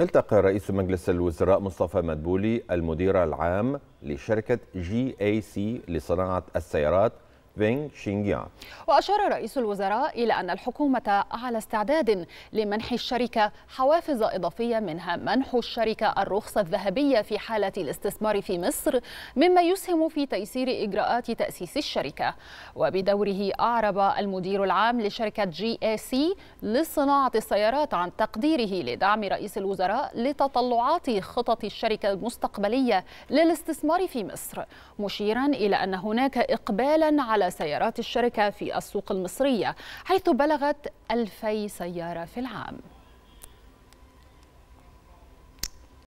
التقى رئيس مجلس الوزراء مصطفى مدبولي المدير العام لشركة جي اي سي لصناعة السيارات بينغ شينجيان وأشار رئيس الوزراء إلى أن الحكومة على استعداد لمنح الشركة حوافز إضافية منها منح الشركة الرخصة الذهبية في حالة الاستثمار في مصر مما يسهم في تيسير إجراءات تأسيس الشركة وبدوره أعرب المدير العام لشركة جي اي سي لصناعة السيارات عن تقديره لدعم رئيس الوزراء لتطلعات خطط الشركة المستقبلية للاستثمار في مصر مشيرا إلى أن هناك إقبالا على سيارات الشركة في السوق المصرية حيث بلغت 2000 سيارة في العام